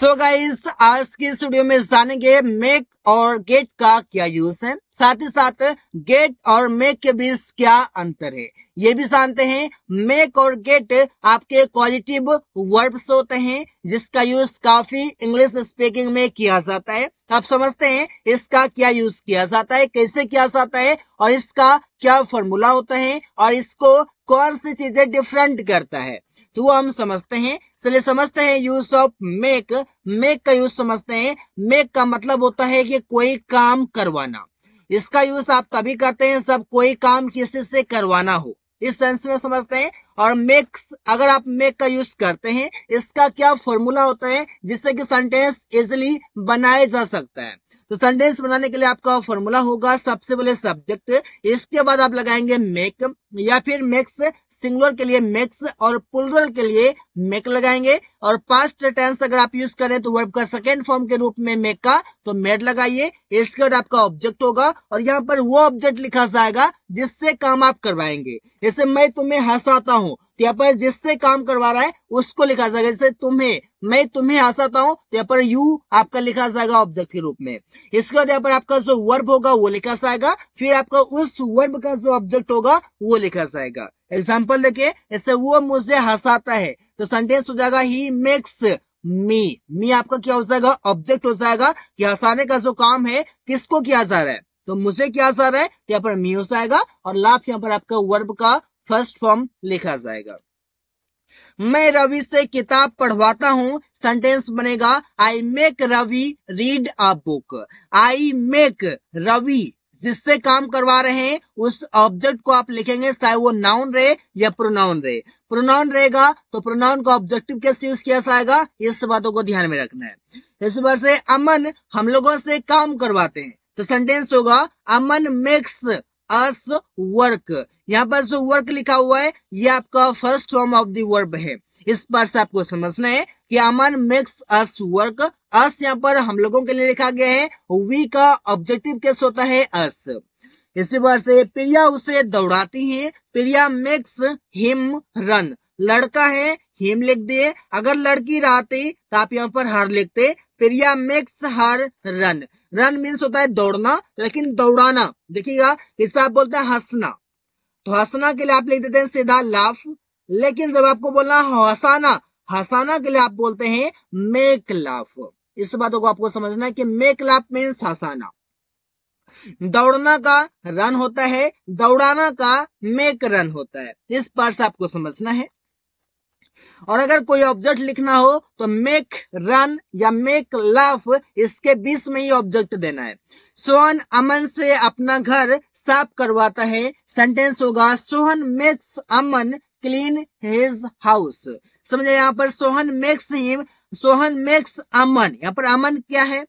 so guys आज के studio में जानेंगे मेक और गेट का क्या यूज है साथ ही साथ गेट और मेक के बीच क्या अंतर है ये भी जानते हैं मेक और गेट आपके क्वालिटिव वर्ब्स होते हैं जिसका यूज काफी इंग्लिश स्पीकिंग में किया जाता है आप समझते हैं इसका क्या यूज किया जाता है कैसे किया जाता है और इसका क्या फॉर्मूला होता है और इसको कौन सी चीजें डिफरेंट करता है तो वो हम समझते हैं चलिए समझते हैं यूज ऑफ मेक मेक का यूज समझते हैं मेक का मतलब होता है कि कोई काम करवाना इसका यूज आप तभी करते हैं सब कोई काम किसी से करवाना हो इस सेंस में समझते हैं और मेक अगर आप मेक का यूज करते हैं इसका क्या फॉर्मूला होता है जिससे कि सेंटेंस इजिली बनाया जा सकता है तो सेंटेंस बनाने के लिए आपका फॉर्मूला होगा सबसे पहले सब्जेक्ट इसके बाद आप लगाएंगे मेक या फिर मेक्स सिंगुलर के लिए मेक्स और पुलरल के लिए मेक लगाएंगे और पास्ट टेंस अगर आप यूज करें तो वर्ब का सेकेंड फॉर्म के रूप में मेक का तो मेड लगाइए इसके बाद आपका ऑब्जेक्ट होगा और यहाँ पर वो ऑब्जेक्ट लिखा जाएगा जिससे काम आप करवाएंगे जैसे मैं तुम्हें हंसाता हूँ तो यहाँ पर जिससे काम करवा रहा है उसको लिखा जाएगा जैसे तुम्हें मैं तुम्हें हंसाता हूँ तो यहाँ पर यू आपका लिखा जाएगा ऑब्जेक्ट के रूप में इसके बाद यहाँ पर आपका जो वर्ब होगा वो लिखा जाएगा फिर आपका उस वर्ब का जो ऑब्जेक्ट होगा वो लिखा जाएगा एग्जाम्पल देखिए ऐसे वो मुझे हंसाता है तो सेंटेंस हो जाएगा ही मेक्स मी मी आपका क्या हो जाएगा ऑब्जेक्ट हो जाएगा कि हंसाने का जो काम है किसको किया जा रहा है तो मुझे क्या जा रहा है तो यहाँ पर मी हो जाएगा और लाभ यहाँ पर आपका वर्ब का फर्स्ट फॉर्म लिखा जाएगा मैं रवि से किताब पढ़वाता हूँ सेंटेंस बनेगा I make Ravi read a book I make Ravi जिससे काम करवा रहे हैं उस ऑब्जेक्ट को आप लिखेंगे चाहे वो नाउन रहे या प्रोनाउन रहे प्रोनाउन रहेगा तो प्रोनाउन को ऑब्जेक्टिव कैसे यूज किया जाएगा इस बातों को ध्यान में रखना है इस बार से अमन हम लोगों से काम करवाते हैं तो सेंटेंस होगा अमन मेक्स अस वर्क यहाँ पर जो वर्क लिखा हुआ है ये आपका फर्स्ट फॉर्म ऑफ दर्ब है इस बार से आपको समझना है कि अमन मेक्स अस वर्क अस यहाँ पर हम लोगों के लिए लिखा गया है वी का ऑब्जेक्टिव केस होता है अस इसी बार से प्रिया उसे दौड़ाती है प्रिया मेक्स हिम रन लड़का है हिम लिख दिए अगर लड़की रहती तो आप यहाँ पर हर लिखते Priya makes her run run means होता है दौड़ना लेकिन दौड़ाना देखिएगा इससे आप बोलते हैं हंसना तो हंसना के लिए आप लिख देते हैं सीधा लाफ लेकिन जब आपको बोलना हसाना हसाना के लिए आप बोलते हैं मेक लाफ इस बातों को आपको समझना है कि मेक लाफ मीन्स हसाना दौड़ना का रन होता है दौड़ाना का मेक रन होता है इस पर से आपको समझना है और अगर कोई ऑब्जेक्ट लिखना हो तो मेक रन या मेक लफ इसके बीच में ही ऑब्जेक्ट देना है सोहन अमन से अपना घर साफ करवाता है सेंटेंस होगा Sohan makes Aman clean his house समझे यहाँ पर Sohan makes him Sohan makes Aman यहाँ पर अमन क्या है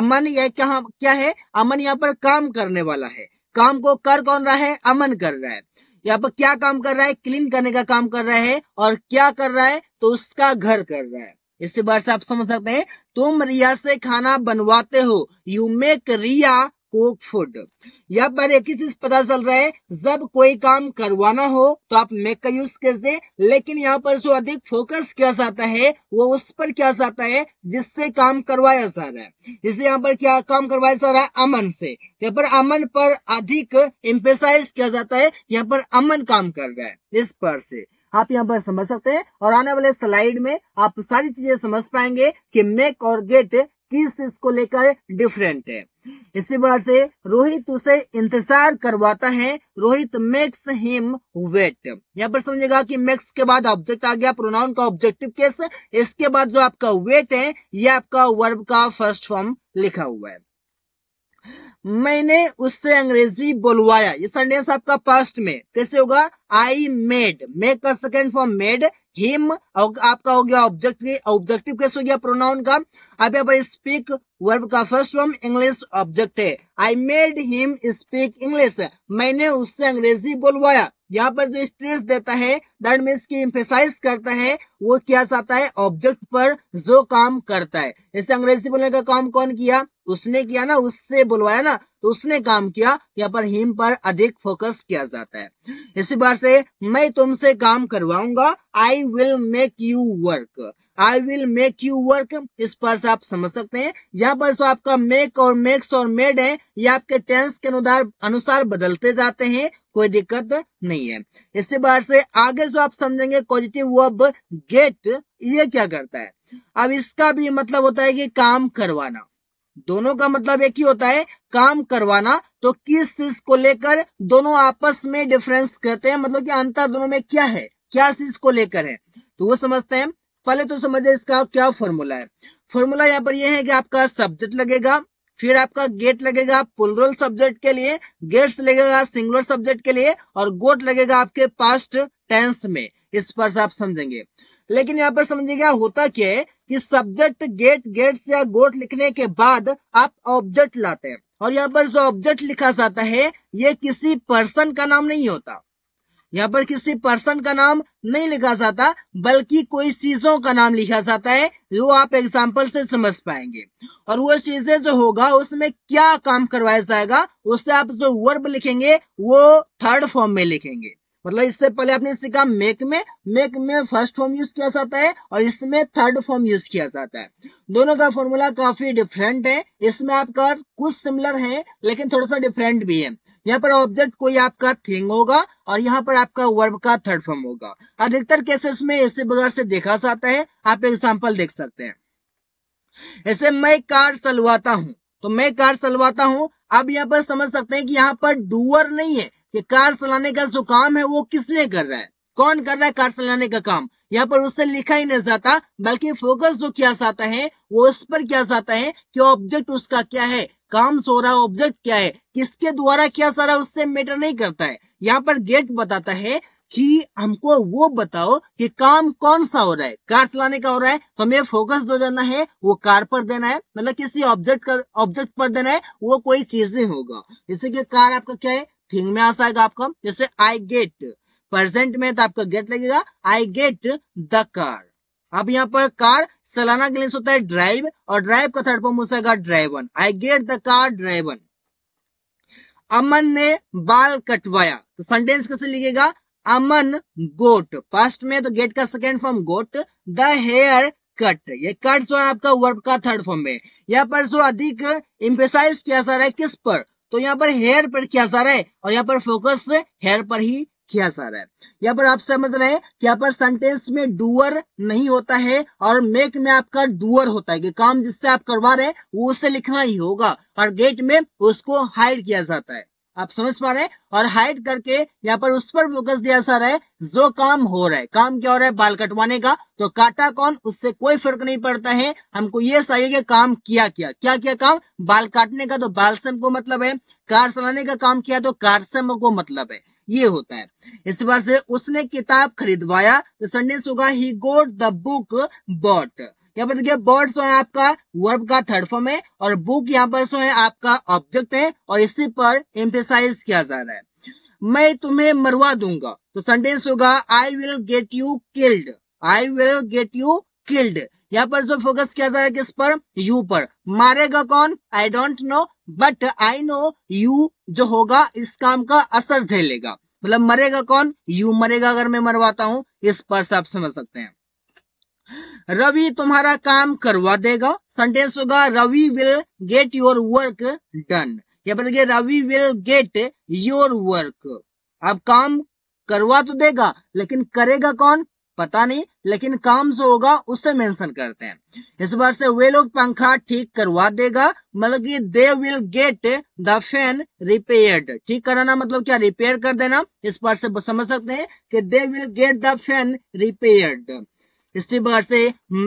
अमन यह क्या क्या है अमन यहाँ पर काम करने वाला है काम को कर कौन रहा है अमन कर रहा है यहाँ पर क्या काम कर रहा है क्लीन करने का काम कर रहा है और क्या कर रहा है तो उसका घर कर रहा है इसी बार से आप समझ सकते हैं तुम रिया से खाना बनवाते हो you make Riya cook food यहाँ पर एक ही चीज पता चल रहा है जब कोई काम करवाना हो तो आप मेक का यूज कैसे लेकिन यहाँ पर जो अधिक फोकस किया जाता है वो उस पर क्या जाता है जिससे काम करवाया जा रहा है जिससे यहाँ पर क्या काम करवाया जा रहा है अमन से यहाँ पर अमन पर अधिक एम्पेसाइज किया जाता है यहाँ पर अमन काम कर रहा है इस पर से आप यहाँ पर समझ सकते हैं और आने वाले स्लाइड में आप सारी चीजें समझ पाएंगे कि मेक और गेट किस को लेकर डिफरेंट है इसी बार से रोहित उसे इंतजार करवाता है रोहित मेक्स हिम वेट यहाँ पर समझेगा कि मेक्स के बाद ऑब्जेक्ट आ गया प्रोनाउन का ऑब्जेक्टिव केस इसके बाद जो आपका वेट है यह आपका वर्ब का फर्स्ट फॉर्म लिखा हुआ है मैंने उससे अंग्रेजी बोलवाया ये सेंटेंस आपका पास्ट में कैसे होगा आई मेड मेक का सेकेंड फॉर्म मेड हिम आपका हो गया ऑब्जेक्ट ऑब्जेक्टिव कैसे हो गया प्रोनाउन का अब यहाँ पर स्पीक वर्ब का फर्स्ट फॉर्म इंग्लिश ऑब्जेक्ट है I made him speak English मैंने उससे अंग्रेजी बोलवाया यहाँ पर जो स्ट्रेस देता है दैट मीन्स की इम्फेसाइज करता है वो क्या चाहता है ऑब्जेक्ट पर जो काम करता है जैसे अंग्रेजी बोलने का काम कौन किया उसने किया ना उससे बुलवाया ना तो उसने काम किया यहाँ पर हिम पर अधिक फोकस किया जाता है इसी बार से मैं तुमसे काम करवाऊंगा I will make you work I will make you work इस पर से आप समझ सकते हैं यहाँ पर जो आपका मेक और मेक्स और मेड है ये आपके टेंस के अनुसार अनुसार बदलते जाते हैं कोई दिक्कत नहीं है इसी बार से आगे जो आप समझेंगे पॉजिटिव वर्ब गेट ये क्या करता है अब इसका भी मतलब होता है कि काम करवाना दोनों का मतलब एक ही होता है काम करवाना तो किस चीज को लेकर दोनों आपस में डिफरेंस करते हैं मतलब कि अंतर दोनों में क्या है क्या चीज को लेकर है तो वो समझते हैं पहले तो समझे इसका क्या फॉर्मूला है फॉर्मूला यहाँ पर यह है कि आपका सब्जेक्ट लगेगा फिर आपका गेट लगेगा पुलरल सब्जेक्ट के लिए गेट्स लगेगा सिंगुलर सब्जेक्ट के लिए और गोट लगेगा आपके पास्ट टेंस में इस पर आप समझेंगे लेकिन यहाँ पर समझिएगा होता क्या है कि सब्जेक्ट गेट गेट्स या गोट लिखने के बाद आप ऑब्जेक्ट लाते हैं और यहाँ पर जो ऑब्जेक्ट लिखा जाता है ये किसी पर्सन का नाम नहीं होता यहाँ पर किसी पर्सन का नाम नहीं लिखा जाता बल्कि कोई चीजों का नाम लिखा जाता है जो आप एग्जाम्पल से समझ पाएंगे और वो चीजें जो होगा उसमें क्या काम करवाया जाएगा उससे आप जो वर्ब लिखेंगे वो थर्ड फॉर्म में लिखेंगे मतलब इससे पहले आपने सीखा मेक में मेक में फर्स्ट फॉर्म यूज किया जाता है और इसमें थर्ड फॉर्म यूज किया जाता है दोनों का फॉर्मूला काफी डिफरेंट है इसमें आपका कुछ सिमिलर है लेकिन थोड़ा सा डिफरेंट भी है यहाँ पर ऑब्जेक्ट कोई आपका थिंग होगा और यहाँ पर आपका वर्ब का थर्ड फॉर्म होगा अधिकतर केसेस में इसे बगैर से देखा जाता है आप एग्जाम्पल देख सकते हैं ऐसे मैं कार चलवाता हूँ तो मैं कार चलवाता हूँ आप यहाँ पर समझ सकते हैं कि यहाँ पर डूअर नहीं है कि कार चलाने का जो काम है वो किसने कर रहा है कौन कर रहा है कार चलाने का काम यहाँ पर उससे लिखा ही नहीं जाता बल्कि फोकस जो किया जाता है वो उस पर किया जाता है कि ऑब्जेक्ट उसका क्या है काम सो रहा ऑब्जेक्ट क्या है किसके द्वारा किया जा रहा उससे मैटर नहीं करता है यहाँ पर गेट बताता है कि हमको वो बताओ कि काम कौन सा हो रहा है कार चलाने का हो रहा है तो हमें फोकस जो देना है वो कार पर देना है मतलब किसी ऑब्जेक्ट का ऑब्जेक्ट पर देना है वो कोई चीज नहीं होगा जैसे कि कार आपका क्या है थिंग में आ जाएगा आपका जैसे आई गेट प्रेजेंट में तो आपका गेट लगेगा आई गेट द कार अब यहाँ पर कार सलाना के लिए होता है ड्राइव और ड्राइव का थर्ड फॉर्म हो जाएगा driven I get the car driven Aman ने बाल कटवाया तो सेंटेंस कैसे लिखेगा अमन गोट फर्स्ट में तो गेट का second form got the hair cut ये कट जो है आपका वर्ब का थर्ड फॉर्म में यहाँ पर जो अधिक इम्फेसाइज किया जा रहा है किस पर तो यहाँ पर हेयर पर किया जा रहा है और यहाँ पर फोकस हेयर पर ही किया जा रहा है यहाँ पर आप समझ रहे हैं कि यहाँ पर सेंटेंस में डूअर नहीं होता है और मेक में आपका डूअर होता है कि काम जिससे आप करवा रहे हैं वो उसे लिखना ही होगा और गेट में उसको हाइड किया जाता है आप समझ पा रहे हैं और हाइड करके यहाँ पर उस पर फोकस दिया जा रहा है जो काम हो रहा है काम क्या हो रहा है बाल कटवाने का तो काटा कौन उससे कोई फर्क नहीं पड़ता है हमको ये चाहिए कि काम किया क्या क्या किया काम बाल काटने का तो बालसम को मतलब है कार चलाने का काम किया तो कारसम को मतलब है ये होता है इस बार से उसने किताब खरीदवाया तो संडे सुगा he got the book bought यहाँ पर देखिये बर्ड सो है आपका वर्ब का थर्ड फॉर्म है और बुक यहाँ पर सो है आपका ऑब्जेक्ट है और इसी पर एम्फेसाइज किया जा रहा है मैं तुम्हें मरवा दूंगा तो सेंटेंस होगा I will get you killed I will get you killed यहाँ पर जो फोकस किया है किस पर यू पर मारेगा कौन I don't know but I know you जो होगा इस काम का असर झेलेगा मतलब मरेगा कौन यू मरेगा अगर मैं मरवाता हूं इस पर से आप समझ सकते हैं रवि तुम्हारा काम करवा देगा सेंटेंस होगा Ravi will get your work done यहाँ पर Ravi will get your work अब काम करवा तो देगा लेकिन करेगा कौन पता नहीं लेकिन काम जो होगा उससे मेंशन करते हैं इस बार से वे लोग पंखा ठीक करवा देगा मतलब कि they will get the fan repaired ठीक कराना मतलब क्या रिपेयर कर देना इस बार से समझ सकते हैं कि they will get the fan repaired इसी बार से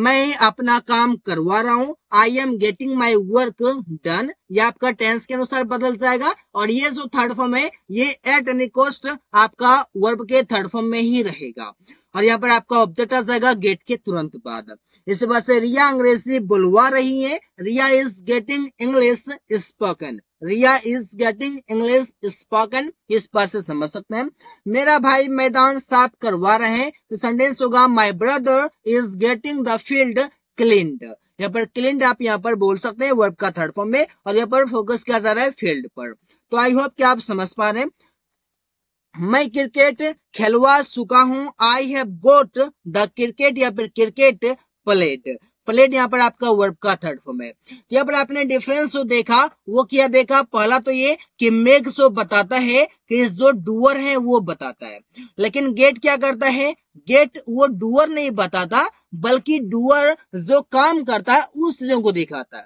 मैं अपना काम करवा रहा हूं I am getting my work done ये आपका टेंस के अनुसार बदल जाएगा और ये जो थर्ड फॉर्म है ये एट एनी कॉस्ट आपका वर्ब के थर्ड फॉर्म में ही रहेगा और यहाँ पर आपका ऑब्जेक्ट आ जाएगा गेट के तुरंत बाद इस वजह से रिया अंग्रेजी बुलवा रही है Riya is getting English spoken Riya is getting English spoken इस पर से समझ सकते हैं मेरा भाई मैदान साफ करवा रहे हैं तो संडे होगा my brother is getting the field cleaned यहाँ पर क्लिंड आप यहाँ पर बोल सकते हैं वर्ब का थर्ड फॉर्म में और यहाँ पर फोकस किया जा रहा है फील्ड पर तो आई होप कि आप समझ पा रहे हैं मैं क्रिकेट खेलवा चुका हूं I have got the cricket या फिर क्रिकेट प्लेट प्लेट यहाँ पर आपका वर्ब का थर्ड फॉर्म है तो यहाँ पर आपने डिफरेंस जो देखा वो क्या देखा पहला तो ये कि मेक जो बताता है कि जो डुअर है वो बताता है लेकिन गेट क्या करता है गेट वो डुअर नहीं बताता बल्कि डुअर जो काम करता है उस चीजों को दिखाता है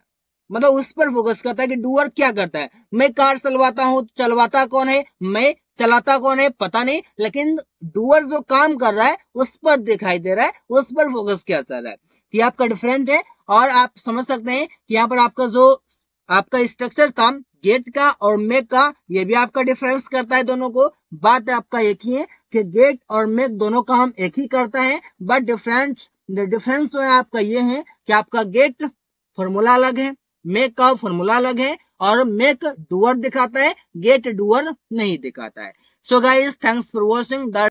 मतलब उस पर फोकस करता है कि डुअर क्या करता है मैं कार चलवाता हूँ तो चलवाता कौन है मैं चलाता कौन है पता नहीं लेकिन डुअर जो काम कर रहा है उस पर दिखाई दे रहा है उस पर फोकस किया जा रहा है ये आपका डिफरेंट है और आप समझ सकते हैं कि यहाँ पर आपका जो आपका स्ट्रक्चर था गेट का और मेक का ये भी आपका डिफरेंस करता है दोनों को बात आपका एक ही है कि गेट और मेक दोनों का हम एक ही करता है बट डिफरेंस डिफरेंस जो है आपका ये है कि आपका गेट फॉर्मूला अलग है मेक का फॉर्मूला अलग है और मेक डुअर दिखाता है गेट डुअर नहीं दिखाता है so guys thanks for watching the